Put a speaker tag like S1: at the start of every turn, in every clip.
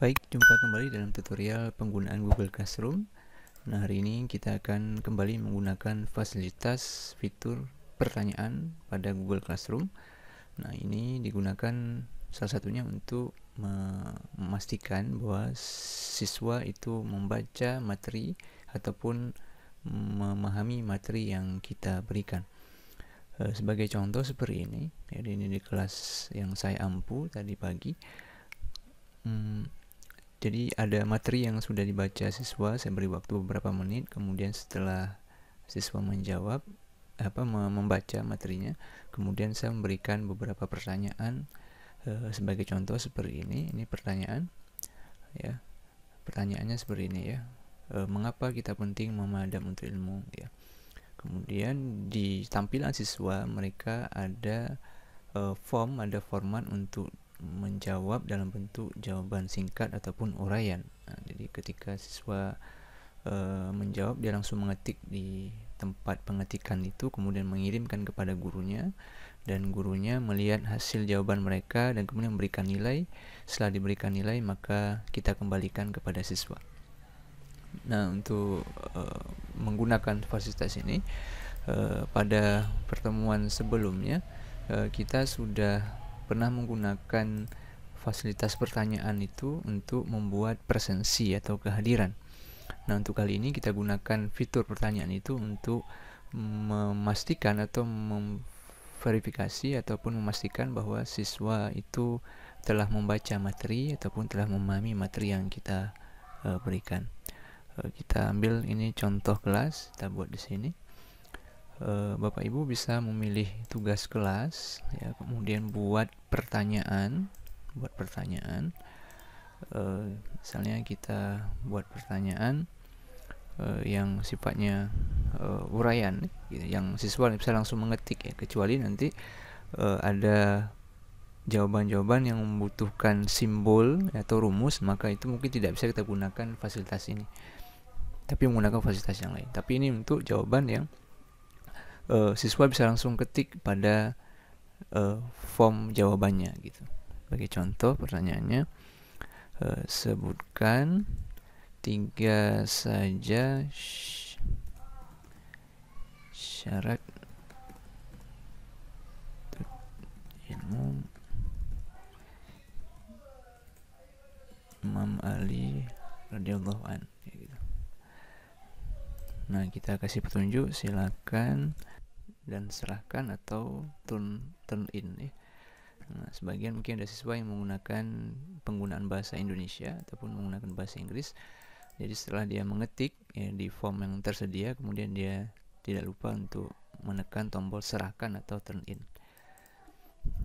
S1: Baik, jumpa kembali dalam tutorial penggunaan Google Classroom. Nah, hari ini kita akan kembali menggunakan fasilitas fitur pertanyaan pada Google Classroom. Nah, ini digunakan salah satunya untuk memastikan bahwa siswa itu membaca materi ataupun memahami materi yang kita berikan. Eh, sebagai contoh seperti ini, jadi ini di kelas yang saya ampu tadi pagi. Hmm, jadi ada materi yang sudah dibaca siswa, saya beri waktu beberapa menit, kemudian setelah siswa menjawab apa membaca materinya, kemudian saya memberikan beberapa pertanyaan e, sebagai contoh seperti ini. Ini pertanyaan ya. Pertanyaannya seperti ini ya. E, mengapa kita penting memadam untuk ilmu ya. Kemudian di tampilan siswa mereka ada e, form, ada format untuk menjawab dalam bentuk jawaban singkat ataupun uraian. Nah, jadi ketika siswa e, menjawab dia langsung mengetik di tempat pengetikan itu kemudian mengirimkan kepada gurunya dan gurunya melihat hasil jawaban mereka dan kemudian memberikan nilai. Setelah diberikan nilai maka kita kembalikan kepada siswa. Nah, untuk e, menggunakan fasilitas ini e, pada pertemuan sebelumnya kita sudah pernah menggunakan fasilitas pertanyaan itu untuk membuat presensi atau kehadiran. Nah, untuk kali ini kita gunakan fitur pertanyaan itu untuk memastikan atau memverifikasi ataupun memastikan bahwa siswa itu telah membaca materi ataupun telah memahami materi yang kita uh, berikan. Uh, kita ambil ini contoh kelas, kita buat di sini. Eh, Bapak Ibu bisa memilih tugas kelas ya kemudian buat pertanyaan buat pertanyaan e, misalnya kita buat pertanyaan e, yang sifatnya e, uraian gitu, yang siswa bisa langsung mengetik ya kecuali nanti e, ada jawaban-jawaban yang membutuhkan simbol atau rumus maka itu mungkin tidak bisa kita gunakan fasilitas ini tapi menggunakan fasilitas yang lain tapi ini untuk jawaban yang uh, siswa bisa langsung ketik pada uh, form jawabannya gitu. Bagi contoh pertanyaannya uh, sebutkan tiga saja syarat ilmu Imam Ali radhiyallahu an. Gitu. Nah kita kasih petunjuk silakan dan serahkan atau turn turn in ya. Nah, sebagian mungkin ada siswa yang menggunakan penggunaan bahasa Indonesia ataupun menggunakan bahasa Inggris. Jadi setelah dia mengetik ya, di form yang tersedia, kemudian dia tidak lupa untuk menekan tombol serahkan atau turn in.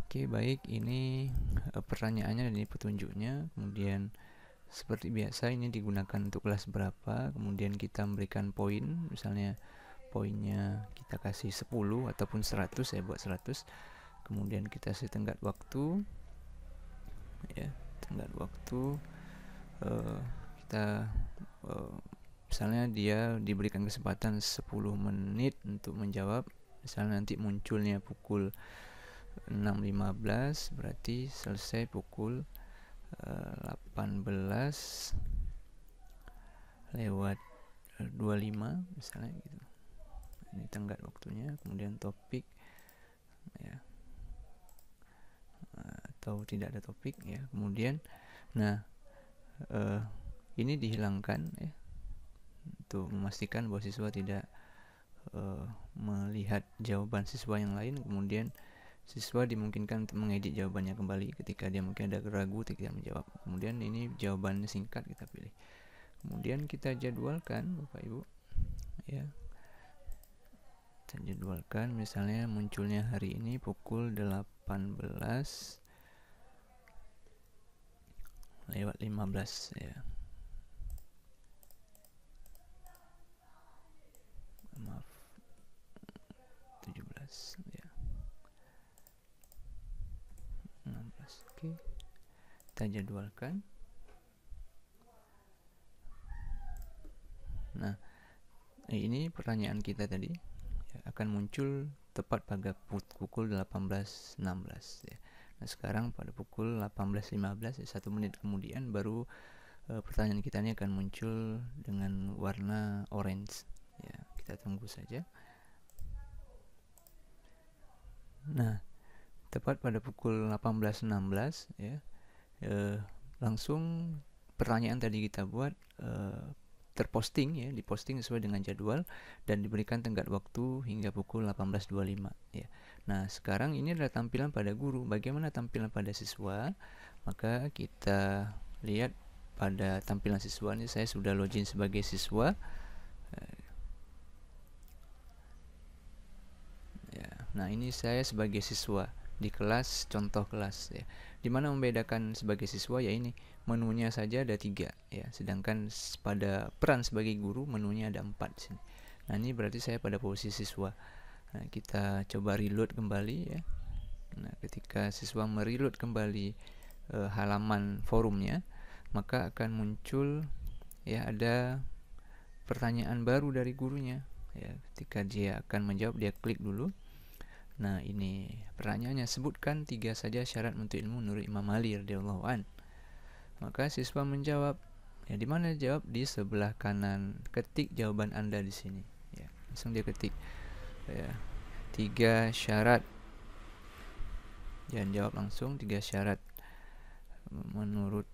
S1: Oke, baik ini eh, pertanyaannya dan ini petunjuknya. Kemudian seperti biasa ini digunakan untuk kelas berapa, kemudian kita memberikan poin misalnya poinnya kita kasih 10 ataupun 100 saya buat 100 kemudian kita kasih tenggat waktu ya tenggat waktu uh, kita uh, misalnya dia diberikan kesempatan 10 menit untuk menjawab misalnya nanti munculnya pukul 6.15 berarti selesai pukul uh, eh, 18 lewat 25 misalnya gitu ini tenggat waktunya kemudian topik ya atau tidak ada topik ya kemudian nah eh, ini dihilangkan ya untuk memastikan bahwa siswa tidak eh, melihat jawaban siswa yang lain kemudian siswa dimungkinkan untuk mengedit jawabannya kembali ketika dia mungkin ada ragu ketika menjawab kemudian ini jawaban singkat kita pilih kemudian kita jadwalkan bapak ibu ya kita jadwalkan misalnya munculnya hari ini pukul 18 lewat 15 ya maaf 17 ya 16 oke okay. kita jadwalkan nah ini pertanyaan kita tadi akan muncul tepat pada pukul 18.16 ya. Nah, sekarang pada pukul 18.15 ya, satu menit kemudian baru e, pertanyaan kita ini akan muncul dengan warna orange ya. Kita tunggu saja. Nah, tepat pada pukul 18.16 ya. E, langsung pertanyaan tadi kita buat e, terposting ya, diposting sesuai dengan jadwal dan diberikan tenggat waktu hingga pukul 18.25 ya. Nah, sekarang ini adalah tampilan pada guru. Bagaimana tampilan pada siswa? Maka kita lihat pada tampilan siswa ini saya sudah login sebagai siswa. Eh, ya, nah ini saya sebagai siswa di kelas contoh kelas ya. Dimana membedakan sebagai siswa ya ini menunya saja ada tiga ya sedangkan pada peran sebagai guru menunya ada empat sini nah ini berarti saya pada posisi siswa nah, kita coba reload kembali ya nah ketika siswa mereload kembali e, halaman forumnya maka akan muncul ya ada pertanyaan baru dari gurunya ya ketika dia akan menjawab dia klik dulu nah ini pertanyaannya sebutkan tiga saja syarat untuk ilmu menurut Imam Ali radhiyallahu an maka siswa menjawab, ya di mana jawab di sebelah kanan. Ketik jawaban Anda di sini. Ya, langsung dia ketik. Ya. Tiga syarat. Jangan jawab langsung tiga syarat menurut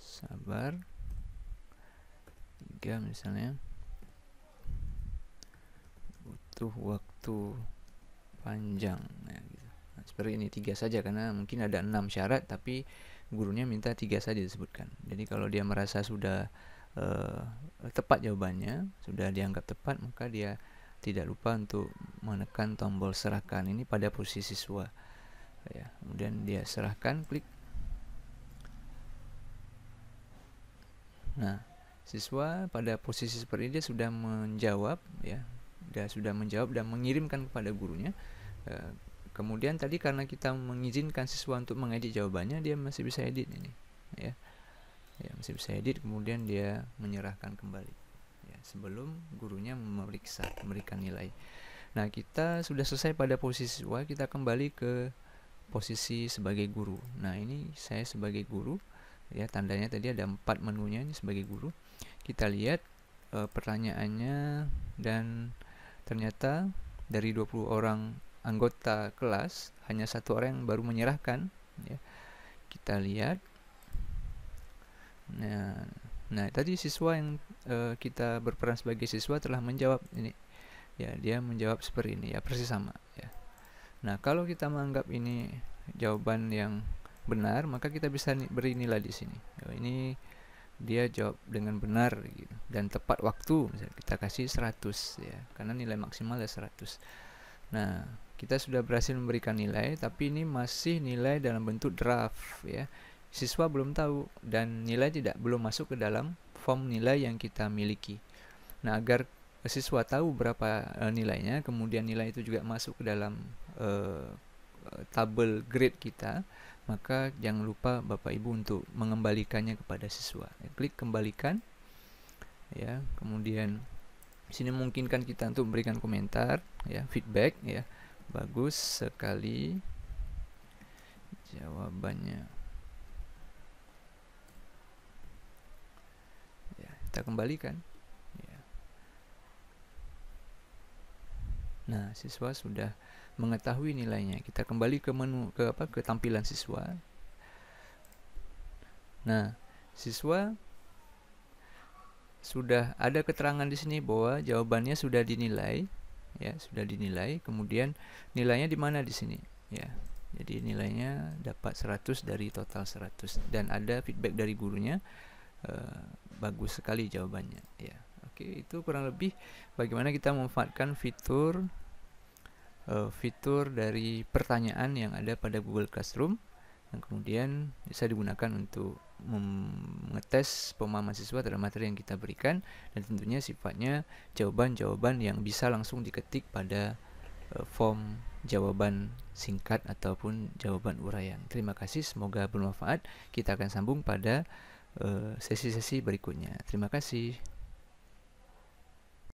S1: sabar tiga misalnya butuh waktu panjang ya, gitu. nah, seperti ini tiga saja karena mungkin ada enam syarat tapi gurunya minta tiga saja disebutkan jadi kalau dia merasa sudah uh, tepat jawabannya sudah dianggap tepat maka dia tidak lupa untuk menekan tombol serahkan ini pada posisi siswa ya kemudian dia serahkan klik nah siswa pada posisi seperti ini dia sudah menjawab ya sudah sudah menjawab dan mengirimkan kepada gurunya uh, kemudian tadi karena kita mengizinkan siswa untuk mengedit jawabannya dia masih bisa edit ini ya ya masih bisa edit kemudian dia menyerahkan kembali ya sebelum gurunya memeriksa memberikan nilai nah kita sudah selesai pada posisi siswa kita kembali ke posisi sebagai guru nah ini saya sebagai guru ya tandanya tadi ada empat menunya ini sebagai guru kita lihat e, pertanyaannya dan Ternyata dari 20 orang anggota kelas hanya satu orang yang baru menyerahkan ya. Kita lihat Nah, nah tadi siswa yang e, kita berperan sebagai siswa telah menjawab ini. Ya, dia menjawab seperti ini ya, persis sama ya. Nah, kalau kita menganggap ini jawaban yang benar, maka kita bisa beri nilai di sini. Ya, ini dia jawab dengan benar gitu. dan tepat waktu misalnya kita kasih 100 ya karena nilai maksimalnya 100 nah kita sudah berhasil memberikan nilai tapi ini masih nilai dalam bentuk draft ya siswa belum tahu dan nilai tidak belum masuk ke dalam form nilai yang kita miliki nah agar siswa tahu berapa e, nilainya kemudian nilai itu juga masuk ke dalam e, tabel grade kita maka jangan lupa Bapak Ibu untuk mengembalikannya kepada siswa. Ya, klik kembalikan. Ya, kemudian di sini memungkinkan kita untuk memberikan komentar, ya, feedback ya. Bagus sekali jawabannya. Ya, kita kembalikan. Nah, siswa sudah mengetahui nilainya. Kita kembali ke menu ke apa? ke tampilan siswa. Nah, siswa sudah ada keterangan di sini bahwa jawabannya sudah dinilai, ya, sudah dinilai. Kemudian nilainya di mana di sini? Ya. Jadi nilainya dapat 100 dari total 100 dan ada feedback dari gurunya e, bagus sekali jawabannya, ya. Oke, itu kurang lebih bagaimana kita memanfaatkan fitur uh, fitur dari pertanyaan yang ada pada Google Classroom yang kemudian bisa digunakan untuk mengetes pemahaman siswa terhadap materi yang kita berikan dan tentunya sifatnya jawaban-jawaban yang bisa langsung diketik pada uh, form jawaban singkat ataupun jawaban uraian. Terima kasih, semoga bermanfaat. Kita akan sambung pada eh, sesi-sesi uh, sesi -sesi berikutnya. Terima kasih.